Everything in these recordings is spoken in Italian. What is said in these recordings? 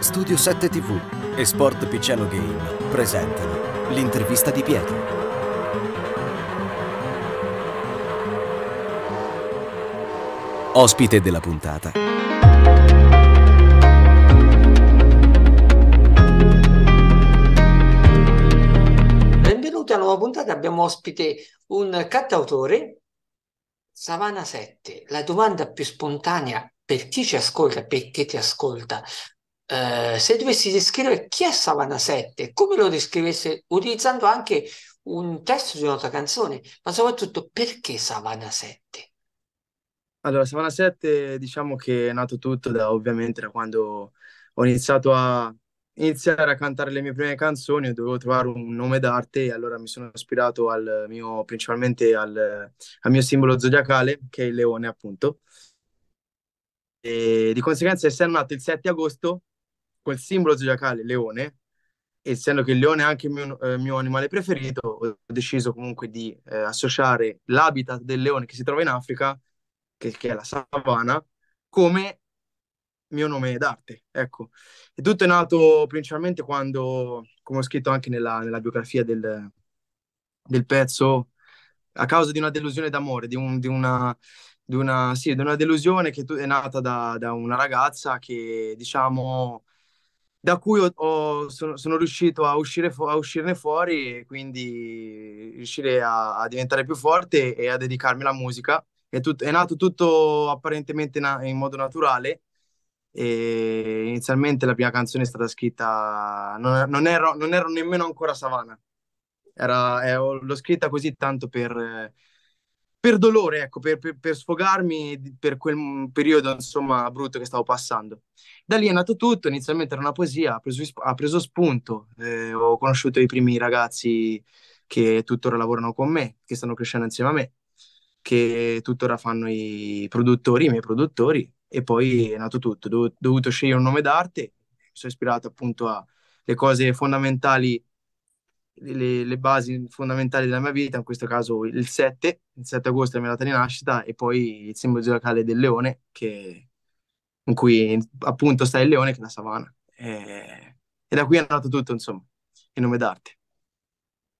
Studio 7 TV e Sport Picciano Game presentano l'intervista di Pietro. Ospite della puntata. Benvenuti alla nuova puntata, abbiamo ospite un cantautore Savana 7, la domanda più spontanea per chi ci ascolta, perché ti ascolta, eh, se dovessi descrivere chi è Savana 7, come lo descrivesse utilizzando anche un testo di un'altra canzone, ma soprattutto perché Savana 7? Allora, Savana 7 diciamo che è nato tutto da, ovviamente da quando ho iniziato a iniziare a cantare le mie prime canzoni, dovevo trovare un nome d'arte e allora mi sono ispirato al mio, principalmente al, al mio simbolo zodiacale, che è il leone appunto. E di conseguenza, essendo nato il 7 agosto, quel simbolo zodiacale, leone, essendo che il leone è anche il mio, eh, mio animale preferito, ho deciso comunque di eh, associare l'habitat del leone che si trova in Africa, che, che è la savana, come mio nome d'arte. Ecco, e tutto è nato principalmente quando, come ho scritto anche nella, nella biografia del, del, pezzo, a causa di una delusione d'amore, di, un, di una di una, sì, di una delusione che è nata da, da, una ragazza che, diciamo, da cui ho, ho, sono, sono, riuscito a, uscire fu- a uscirne fuori e quindi riuscire a, a, diventare più forte e a dedicarmi alla musica. È, tut- è nato tutto apparentemente na- in modo naturale. E inizialmente la prima canzone è stata scritta, non, non, ero, non ero nemmeno ancora Savana, era, eh, l'ho scritta così tanto per, per dolore, ecco, per, per, per, sfogarmi per quel periodo, insomma, brutto che stavo passando. Da lì è nato tutto, inizialmente era una poesia, ha preso, ha preso spunto, eh, ho conosciuto i primi ragazzi che tuttora lavorano con me, che stanno crescendo insieme a me, che tuttora fanno i produttori, i miei produttori, e poi è nato tutto, ho Do, dovuto scegliere un nome d'arte, mi sono ispirato appunto alle cose fondamentali le, le, basi fondamentali della mia vita, in questo caso il 7, il 7 agosto è la mia data di nascita e poi il simbolo zodiacale del leone, che, in cui appunto sta il leone che è la savana. E, e da qui è nato tutto, insomma, il nome d'arte.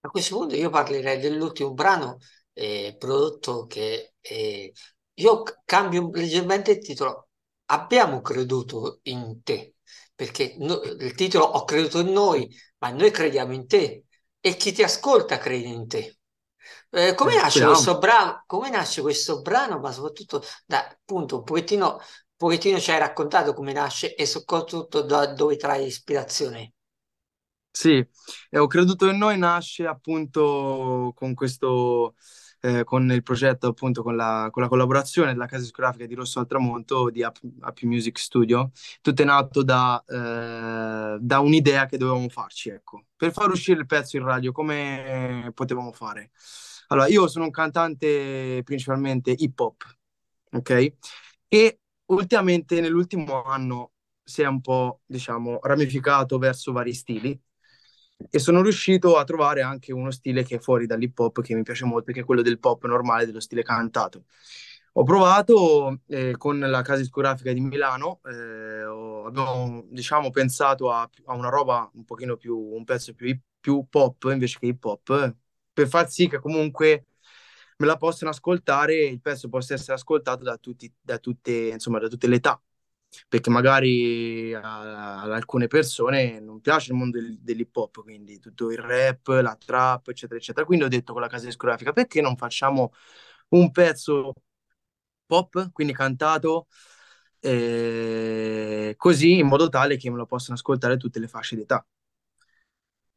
A questo punto io parlerei dell'ultimo brano eh, prodotto che eh, io cambio leggermente il titolo. Abbiamo creduto in te, perché no, il titolo ho creduto in noi, ma noi crediamo in te e chi ti ascolta crede in te. Eh, come, eh, nasce brano, come, nasce questo brano, ma soprattutto da appunto un pochettino, un pochettino ci hai raccontato come nasce e soprattutto da dove trae ispirazione. Sì, e ho creduto in noi nasce appunto con questo, eh, con il progetto, appunto, con la, con la, collaborazione della casa discografica di Rosso al Tramonto di Up, Music Studio. Tutto è nato da, eh, da un'idea che dovevamo farci, ecco, per far uscire il pezzo in radio, come potevamo fare. Allora, io sono un cantante principalmente hip hop, ok? E ultimamente, nell'ultimo anno, si è un po', diciamo, ramificato verso vari stili e sono riuscito a trovare anche uno stile che è fuori dall'hip hop che mi piace molto, che è quello del pop normale, dello stile cantato. Ho provato eh, con la casa discografica di Milano, eh, abbiamo diciamo, pensato a, a, una roba un pochino più, un pezzo più, più pop invece che hip hop, per far sì che comunque me la possano ascoltare, e il pezzo possa essere ascoltato da, tutti, da, tutte, insomma, da tutte le età, perché magari ad alcune persone non piace il mondo del, dell'hip hop, quindi tutto il rap, la trap, eccetera, eccetera. Quindi ho detto con la casa discografica, perché non facciamo un pezzo pop, quindi cantato, eh, così in modo tale che me lo possano ascoltare tutte le fasce d'età.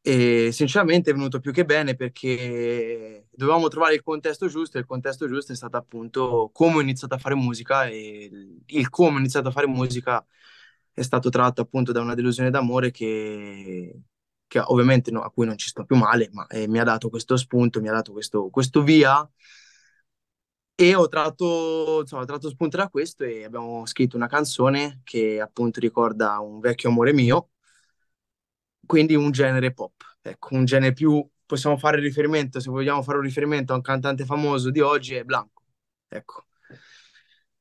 E sinceramente è venuto più che bene perché dovevamo trovare il contesto giusto e il contesto giusto è stato appunto come ho iniziato a fare musica e il come ho iniziato a fare musica è stato tratto appunto da una delusione d'amore che, che ovviamente no, a cui non ci sto più male, ma eh, mi ha dato questo spunto, mi ha dato questo, questo via e ho tratto, insomma, ho tratto spunto da questo e abbiamo scritto una canzone che appunto ricorda un vecchio amore mio quindi un genere pop, ecco, un genere più possiamo fare riferimento, se vogliamo fare un riferimento a un cantante famoso di oggi è Blanco, ecco.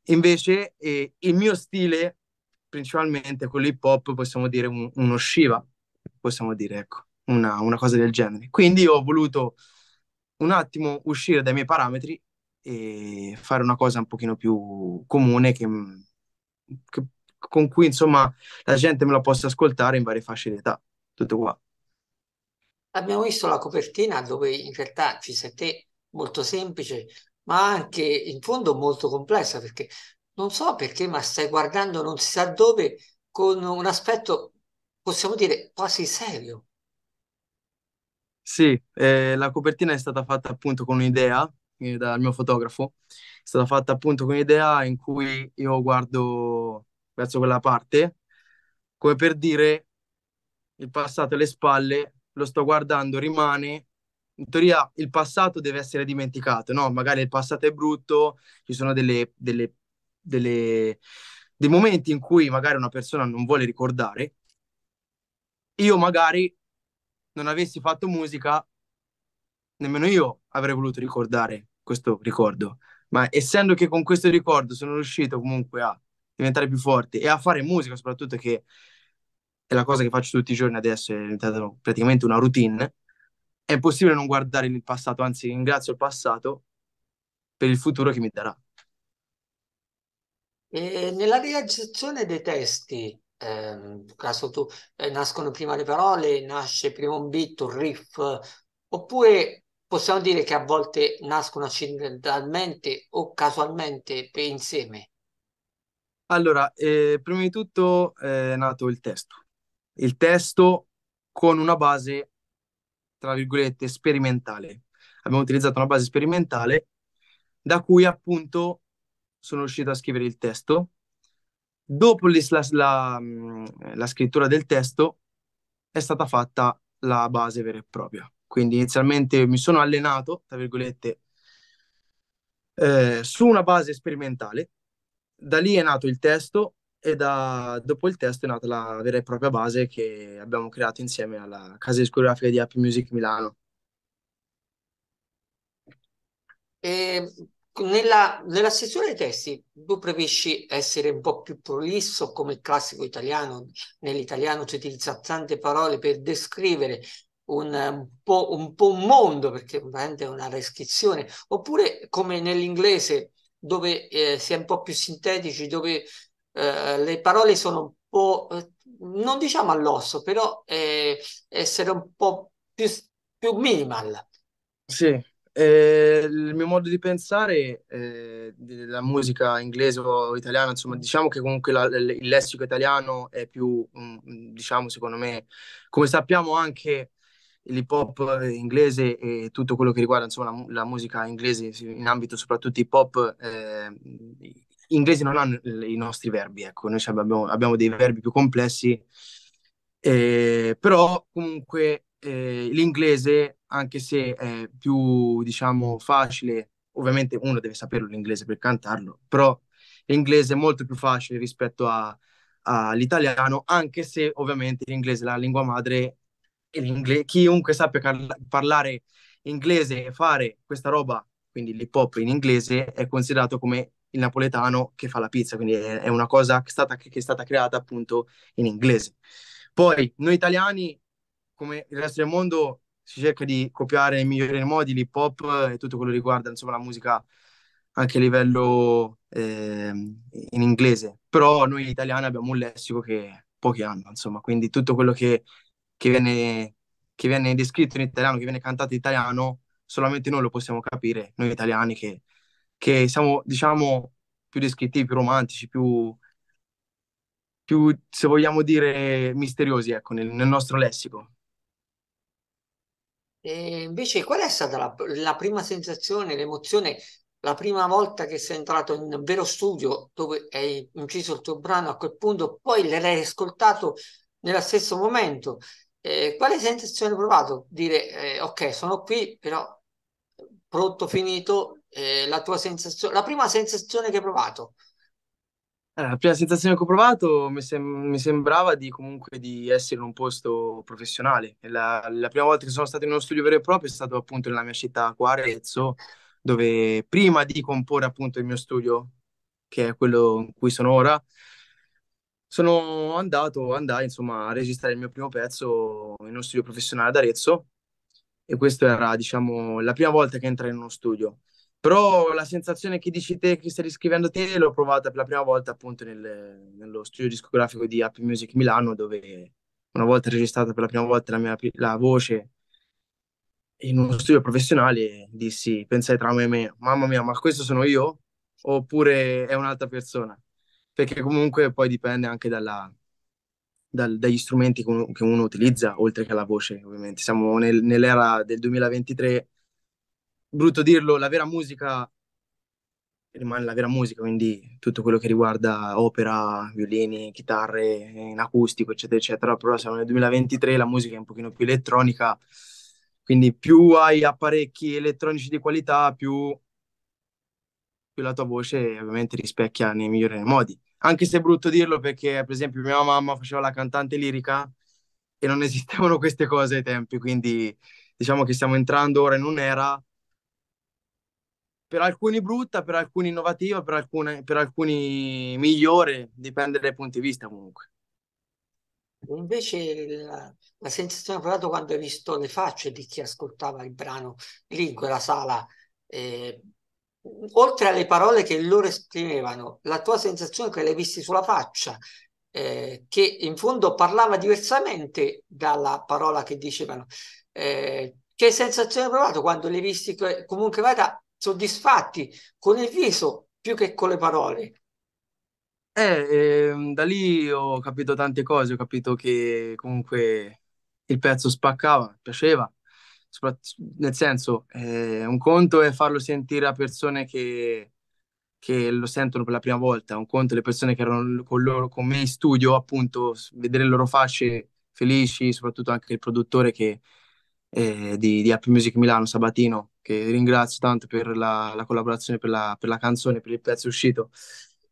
Invece eh, il mio stile principalmente quello hip hop, possiamo dire un, uno Shiva, possiamo dire, ecco, una, una cosa del genere. Quindi ho voluto un attimo uscire dai miei parametri e fare una cosa un pochino più comune che, che, con cui insomma la gente me la possa ascoltare in varie fasce d'età tutto qua. Abbiamo visto la copertina dove in realtà ci sei te molto semplice, ma anche in fondo molto complessa perché non so perché, ma stai guardando non si sa dove con un aspetto, possiamo dire, quasi serio. Sì, eh, la copertina è stata fatta appunto con un'idea eh, dal mio fotografo, è stata fatta appunto con un'idea in cui io guardo verso quella parte come per dire il passato alle spalle, lo sto guardando, rimane. In teoria il passato deve essere dimenticato, no? Magari il passato è brutto, ci sono delle, delle, delle, dei momenti in cui magari una persona non vuole ricordare. Io magari non avessi fatto musica, nemmeno io avrei voluto ricordare questo ricordo. Ma essendo che con questo ricordo sono riuscito comunque a diventare più forte e a fare musica, soprattutto che è la cosa che faccio tutti i giorni adesso, è diventata praticamente una routine, è impossibile non guardare il passato, anzi ringrazio il passato per il futuro che mi darà. E nella realizzazione dei testi, ehm, caso tu eh, nascono prima le parole, nasce prima un beat, un riff, oppure possiamo dire che a volte nascono accidentalmente o casualmente insieme? Allora, eh, prima di tutto eh, è nato il testo, il testo con una base, tra virgolette, sperimentale. Abbiamo utilizzato una base sperimentale da cui appunto sono riuscito a scrivere il testo. Dopo la, la, mm, la scrittura del testo è stata fatta la base vera e propria. Quindi inizialmente mi sono allenato, tra virgolette, eh, su una base sperimentale. Da lì è nato il testo e da, dopo il testo è nata la vera e propria base che abbiamo creato insieme alla casa discografica di Happy Music Milano. E nella, nella sezione dei testi tu preferisci essere un po' più prolisso come il classico italiano. Nell'italiano si utilizza tante parole per descrivere un, un, po', un po' mondo, perché veramente è una descrizione, oppure come nell'inglese dove eh, si è un po' più sintetici, dove eh, le parole sono un po', eh, non diciamo all'osso, però eh, essere un po' più, più minimal. Sì, eh, il mio modo di pensare della musica inglese o italiana, insomma, diciamo che comunque la, il lessico italiano è più, mm, mm, diciamo, secondo me, come sappiamo anche l'hip hop inglese e tutto quello che riguarda insomma, la, la musica inglese in ambito soprattutto hip hop eh, gli inglesi non hanno i nostri verbi, ecco, noi abbiamo, abbiamo dei verbi più complessi, eh, però comunque eh, l'inglese, anche se è più, diciamo, facile, ovviamente uno deve saperlo l'inglese per cantarlo, però l'inglese è molto più facile rispetto all'italiano, anche se ovviamente l'inglese è la lingua madre e l'inglese, chiunque sappia car- parlare inglese e fare questa roba, quindi l'hip hop in inglese, è considerato come il napoletano che fa la pizza, quindi è, è una cosa che è, stata, che è stata creata appunto in inglese. Poi noi italiani, come il resto del mondo, si cerca di copiare nei migliori modi l'hip hop e tutto quello che riguarda insomma, la musica anche a livello eh, in inglese. Però noi italiani abbiamo un lessico che pochi hanno, insomma, quindi tutto quello che, che, viene, che viene descritto in italiano, che viene cantato in italiano, solamente noi lo possiamo capire, noi italiani che che siamo, diciamo, più descrittivi, più romantici, più, più se vogliamo dire, misteriosi, ecco, nel, nel nostro lessico. E invece, qual è stata la, la prima sensazione, l'emozione, la prima volta che sei entrato in vero studio dove hai inciso il tuo brano a quel punto, poi l'hai ascoltato nello stesso momento? Eh, quale sensazione hai provato? Dire, eh, ok, sono qui, però pronto, finito, eh, la tua sensazione, la prima sensazione che hai provato? Eh, la prima sensazione che ho provato mi, sem- mi, sembrava di comunque di essere in un posto professionale. La, la, prima volta che sono stato in uno studio vero e proprio è stato appunto nella mia città qua Arezzo, dove prima di comporre appunto il mio studio, che è quello in cui sono ora, sono andato, andai insomma a registrare il mio primo pezzo in uno studio professionale ad Arezzo e questa era diciamo la prima volta che entrai in uno studio. Però la sensazione che dici te, che stai riscrivendo te, l'ho provata per la prima volta appunto nel, nello studio discografico di Happy Music Milano, dove una volta registrata per la prima volta la mia la voce in uno studio professionale, dissi, pensai tra me e me, mamma mia, ma questo sono io? Oppure è un'altra persona? Perché comunque poi dipende anche dalla, dal, dagli strumenti che uno, che uno, utilizza, oltre che alla voce, ovviamente. Siamo nel, nell'era del 2023 brutto dirlo, la vera musica rimane la vera musica, quindi tutto quello che riguarda opera, violini, chitarre in acustico, eccetera, eccetera. Però siamo nel 2023, la musica è un pochino più elettronica, quindi più hai apparecchi elettronici di qualità, più, più la tua voce ovviamente rispecchia nei migliori modi. Anche se è brutto dirlo perché, per esempio, mia mamma faceva la cantante lirica e non esistevano queste cose ai tempi, quindi diciamo che stiamo entrando ora in un'era per alcuni brutta, per alcuni innovativa, per, alcune, per alcuni migliore, dipende dai punti di vista comunque. Invece la, la sensazione che ho provato quando hai visto le facce di chi ascoltava il brano lì in quella sala, eh, oltre alle parole che loro esprimevano, la tua sensazione che l'hai visti sulla faccia, eh, che in fondo parlava diversamente dalla parola che dicevano. Eh, che sensazione hai provato quando li hai visti comunque vada soddisfatti con il viso più che con le parole. Eh, ehm, da lì ho capito tante cose, ho capito che comunque il pezzo spaccava, piaceva, nel senso, eh, un conto è farlo sentire a persone che, che, lo sentono per la prima volta, un conto è le persone che erano con, loro, con me in studio, appunto, vedere le loro facce felici, soprattutto anche il produttore che, eh, di, di App Music Milano, Sabatino, che ringrazio tanto per la, la collaborazione, per la, per la, canzone, per il pezzo uscito.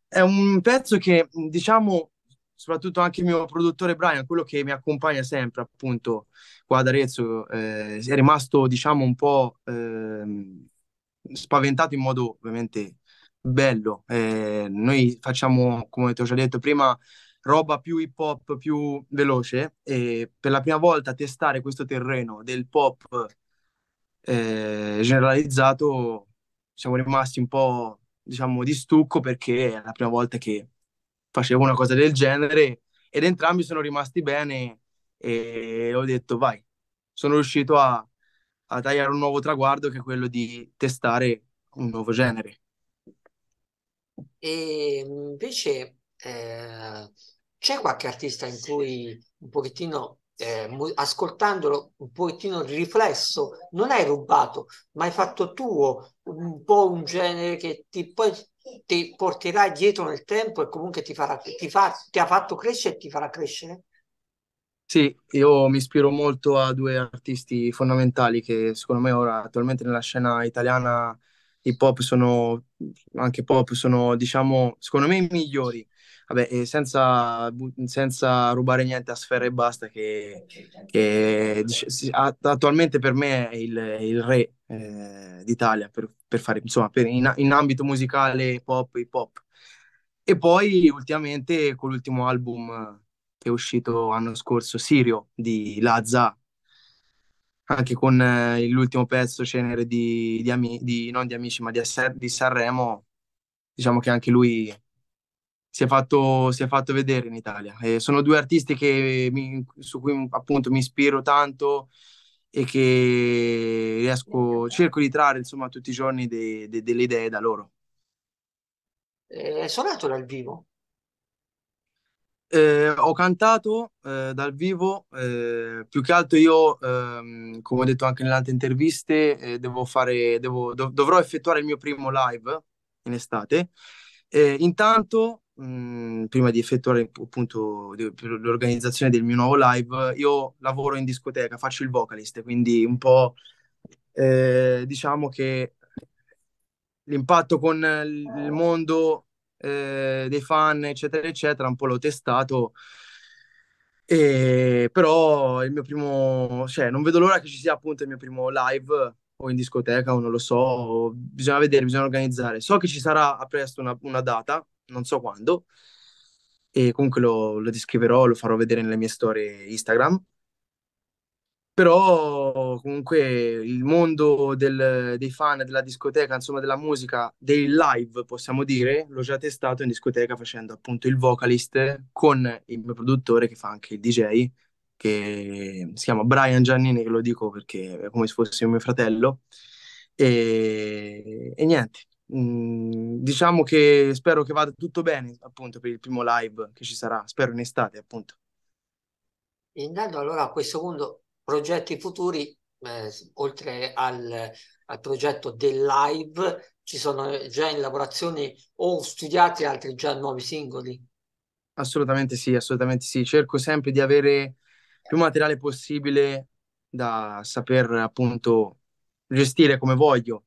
È un pezzo che, diciamo, soprattutto anche il mio produttore Brian, quello che mi accompagna sempre appunto qua ad Arezzo, eh, è rimasto, diciamo, un po' eh, spaventato in modo ovviamente bello. Eh, noi facciamo, come ti ho già detto prima, roba più hip hop, più veloce e per la prima volta testare questo terreno del pop eh, generalizzato siamo rimasti un po' diciamo di stucco perché è la prima volta che facevo una cosa del genere ed entrambi sono rimasti bene e ho detto vai, sono riuscito a, a tagliare un nuovo traguardo che è quello di testare un nuovo genere. E ehm, invece eh, c'è qualche artista in cui un pochettino eh, ascoltandolo un pochettino di riflesso, non hai rubato, ma hai fatto tuo un po' un genere che ti, poi ti porterà dietro nel tempo e comunque ti, farà, ti, fa, ti ha fatto crescere e ti farà crescere. Sì, io mi ispiro molto a due artisti fondamentali che secondo me ora attualmente nella scena italiana hip hop sono anche pop sono diciamo secondo me i migliori vabbè, eh, senza, senza, rubare niente a Sfera e Basta, che, che attualmente per me è il, il re eh, d'Italia per, per, fare, insomma, per in, in, ambito musicale pop, hip hop. E poi ultimamente con l'ultimo album che è uscito l'anno scorso, Sirio di Lazza, anche con eh, l'ultimo pezzo Cenere di, di, ami- di, non di Amici ma di, Aser- di Sanremo, diciamo che anche lui si è, fatto, si è fatto, vedere in Italia. E sono due artisti mi, su cui appunto mi ispiro tanto e che riesco, cerco di trarre insomma tutti i giorni de, de, delle idee da loro. Hai suonato dal vivo? Eh, ho cantato eh, dal vivo, eh, più che altro io, ehm, come ho detto anche nelle altre interviste, eh, devo fare, devo, dov- dovrò effettuare il mio primo live in estate. Eh, intanto Mm, prima di effettuare appunto l'organizzazione del mio nuovo live, io lavoro in discoteca, faccio il vocalist, quindi un po' eh, diciamo che l'impatto con il mondo eh, dei fan, eccetera, eccetera, un po' l'ho testato. E, però il mio primo, cioè, non vedo l'ora che ci sia appunto il mio primo live o in discoteca o non lo so, bisogna vedere, bisogna organizzare. So che ci sarà a presto una, una data non so quando, e comunque lo, lo descriverò, lo farò vedere nelle mie storie Instagram. Però comunque il mondo del, dei fan, della discoteca, insomma della musica, dei live possiamo dire, l'ho già testato in discoteca facendo appunto il vocalist con il mio produttore che fa anche il DJ, che si chiama Brian Giannini, che lo dico perché è come se fosse mio fratello. e, e niente, Mhmm, diciamo che spero che vada tutto bene appunto per il primo live che ci sarà, spero in estate appunto. Intanto allora a questo punto progetti futuri, eh, oltre al, al, progetto del live, ci sono già in lavorazione o studiati altri già nuovi singoli? Assolutamente sì, assolutamente sì. Cerco sempre di avere più materiale possibile da saper appunto gestire come voglio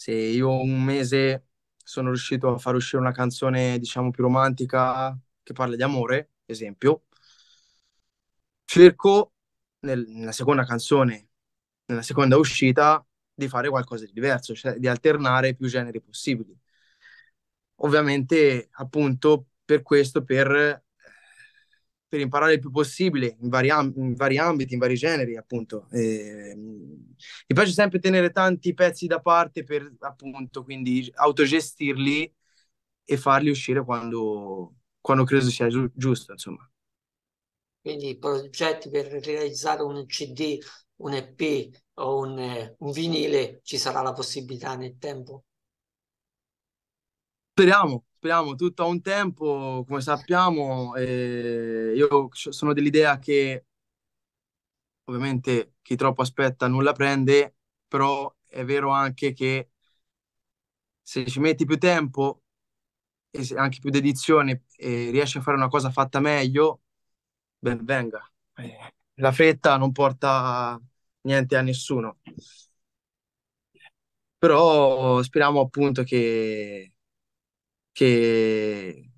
se io un mese sono riuscito a far uscire una canzone, diciamo, più romantica, che parla di amore, esempio, cerco nel, nella seconda canzone, nella seconda uscita, di fare qualcosa di diverso, cioè di alternare più generi possibili. Ovviamente, appunto, per questo, per per imparare il più possibile in vari, amb- in vari ambiti, in vari generi, appunto. E, ehm, mi piace sempre tenere tanti pezzi da parte per, appunto, quindi autogestirli e farli uscire quando, quando credo sia giu- giusto, insomma. Quindi progetti per realizzare un CD, un EP o un, un vinile, ci sarà la possibilità nel tempo? Speriamo, speriamo tutto a un tempo, come sappiamo, eh, io sono dell'idea che ovviamente chi troppo aspetta nulla prende, però è vero anche che se ci metti più tempo e anche più dedizione e riesci a fare una cosa fatta meglio, ben venga. Eh, la fretta non porta niente a nessuno. Però speriamo appunto che che,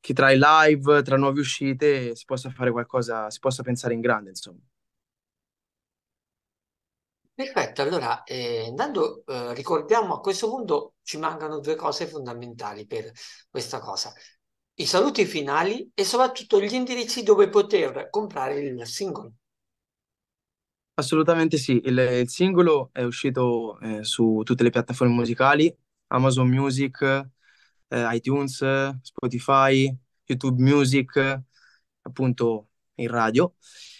che tra i live, tra nuove uscite, si possa fare qualcosa, si possa pensare in grande, insomma. Perfetto, allora eh, intanto eh, ricordiamo a questo punto ci mancano due cose fondamentali per questa cosa, i saluti finali e soprattutto gli indirizzi dove poter comprare il singolo. Assolutamente sì, il, il singolo è uscito eh, su tutte le piattaforme musicali, Amazon Music, eh, iTunes, Spotify, YouTube Music, appunto in radio.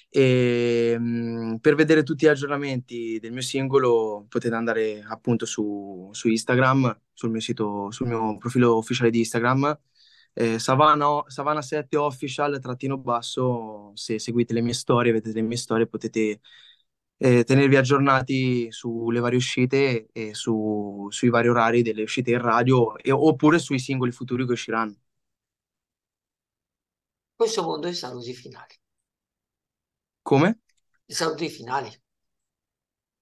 E, ehm, mh, per vedere tutti gli aggiornamenti del mio singolo potete andare appunto su, su Instagram, sul mio sito, sul mio profilo ufficiale di Instagram, eh, Savana, 7 official trattino basso, se seguite le mie storie, vedete le mie storie potete eh, tenervi aggiornati sulle varie uscite e su, sui vari orari delle uscite in radio e, oppure sui singoli futuri che usciranno. Questo mondo è saluti finali. Come? I saluti finali.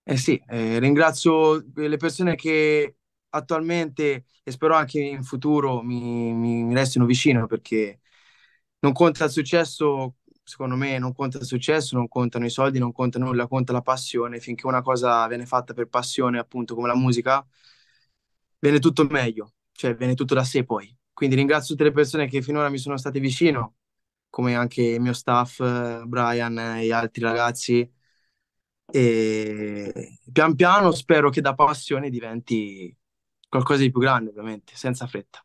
Eh sì, eh, ringrazio le persone che attualmente e spero anche in futuro mi, mi, mi restino vicino perché non conta il successo secondo me non conta il successo, non contano i soldi, non conta nulla, conta la passione. Finché una cosa viene fatta per passione, appunto come la musica, viene tutto meglio, cioè viene tutto da sé poi. Quindi ringrazio tutte le persone che finora mi sono state vicino, come anche il mio staff, Brian e altri ragazzi. E pian piano spero che da passione diventi qualcosa di più grande, ovviamente, senza fretta.